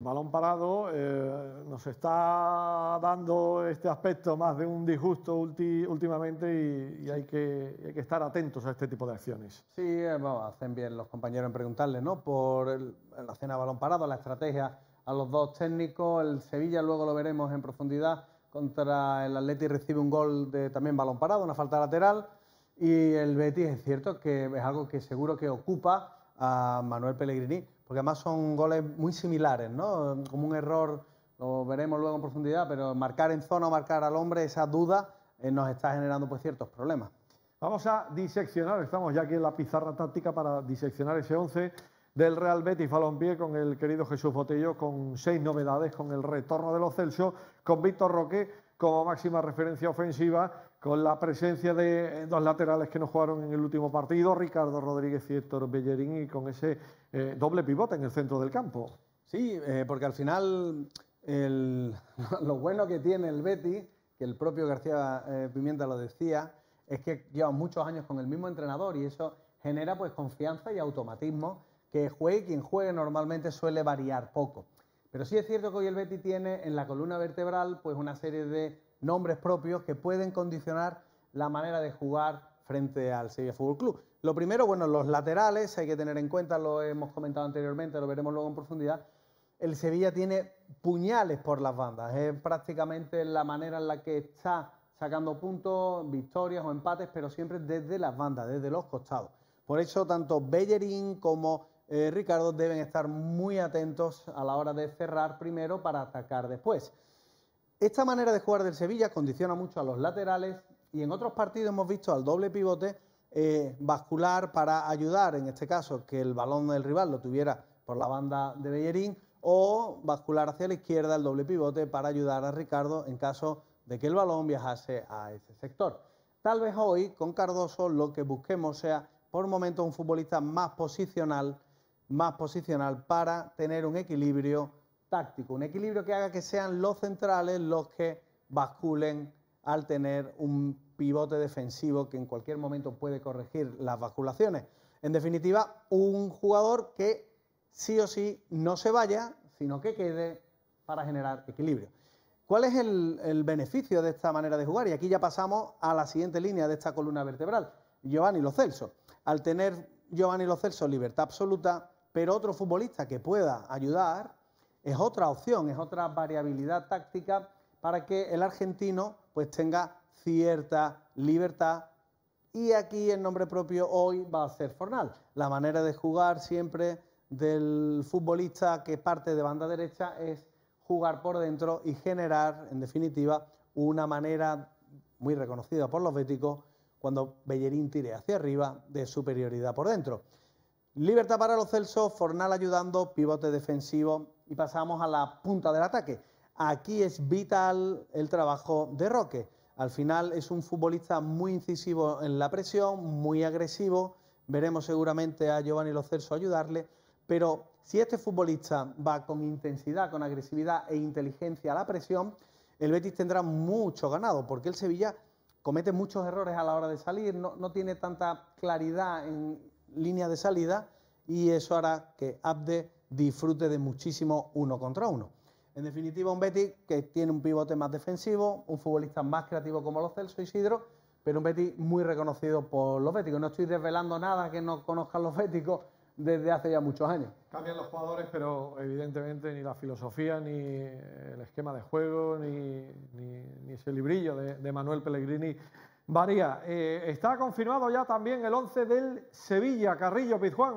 balón parado eh, nos está dando este aspecto más de un disgusto últimamente y, hay, que, estar atentos a este tipo de acciones. Sí, eh, hacen bien los compañeros en preguntarle, ¿no? Por el, la cena balón parado, la estrategia a los dos técnicos. El Sevilla luego lo veremos en profundidad contra el Atleti recibe un gol de también balón parado, una falta lateral. Y el Betis es cierto que es algo que seguro que ocupa a Manuel Pellegrini porque además son goles muy similares, ¿no? Como un error, lo veremos luego en profundidad, pero marcar en zona o marcar al hombre, esa duda eh, nos está generando pues ciertos problemas. Vamos a diseccionar, estamos ya aquí en la pizarra táctica para diseccionar ese 11 del Real Betis Balompié con el querido Jesús Botello, con seis novedades, con el retorno de los Celso, con Víctor Roque como máxima referencia ofensiva con la presencia de eh, dos laterales que no jugaron en el último partido, Ricardo Rodríguez y Héctor Bellerín, y con ese eh, doble pivote en el centro del campo. Sí, eh, porque al final lo bueno que tiene el Betis, que el propio García Pimienta lo decía, es que lleva muchos años con el mismo entrenador y eso genera pues confianza y automatismo que juegue quien juegue normalmente suele variar poco. Pero sí es cierto que hoy el Betty tiene en la columna vertebral pues una serie de nombres propios que pueden condicionar la manera de jugar frente al Sevilla Fútbol Club. Lo primero, bueno, los laterales hay que tener en cuenta, lo hemos comentado anteriormente, lo veremos luego en profundidad. El Sevilla tiene puñales por las bandas, es prácticamente la manera en la que está sacando puntos, victorias o empates, pero siempre desde las bandas, desde los costados. Por eso tanto Bellerín como eh, Ricardo, deben estar muy atentos a la hora de cerrar primero para atacar después. Esta manera de jugar del Sevilla condiciona mucho a los laterales y en otros partidos hemos visto al doble pivote eh, bascular para ayudar, en este caso, que el balón del rival lo tuviera por la banda de Bellerín o bascular hacia la izquierda el doble pivote para ayudar a Ricardo en caso de que el balón viajase a ese sector. Tal vez hoy con Cardoso lo que busquemos sea por momento un futbolista más posicional más posicional para tener un equilibrio táctico, un equilibrio que haga que sean los centrales los que basculen al tener un pivote defensivo que en cualquier momento puede corregir las basculaciones. En definitiva, un jugador que sí o sí no se vaya, sino que quede para generar equilibrio. ¿Cuál es el, beneficio de esta manera de jugar? Y aquí ya pasamos a la siguiente línea de esta columna vertebral, Giovanni Lo Celso. Al tener Giovanni Lo Celso libertad absoluta, pero otro futbolista que pueda ayudar es otra opción, es otra variabilidad táctica para que el argentino pues tenga cierta libertad y aquí el nombre propio hoy va a ser Fornal. La manera de jugar siempre del futbolista que parte de banda derecha es jugar por dentro y generar, en definitiva, una manera muy reconocida por los béticos cuando Bellerín tire hacia arriba de superioridad por dentro. Libertad para los Celso, Fornal ayudando, pivote defensivo y pasamos a la punta del ataque. Aquí es vital el trabajo de Roque. Al final es un futbolista muy incisivo en la presión, muy agresivo. Veremos seguramente a Giovanni Los Celso ayudarle. Pero si este futbolista va con intensidad, con agresividad e inteligencia a la presión, el Betis tendrá mucho ganado, porque el Sevilla comete muchos errores a la hora de salir, no, no tiene tanta claridad en, línea de salida y eso hará que Abde disfrute de muchísimo uno contra uno. En definitiva, un Betis que tiene un pivote más defensivo, un futbolista más creativo como los Celso Isidro, pero un Betis muy reconocido por los béticos. No estoy desvelando nada que no conozcan los béticos desde hace ya muchos años. Cambian los jugadores, pero evidentemente ni la filosofía, ni el esquema de juego, ni, ese librillo de Manuel Pellegrini María, eh, está confirmado ya también el 11 del Sevilla, Carrillo, Pizjuán.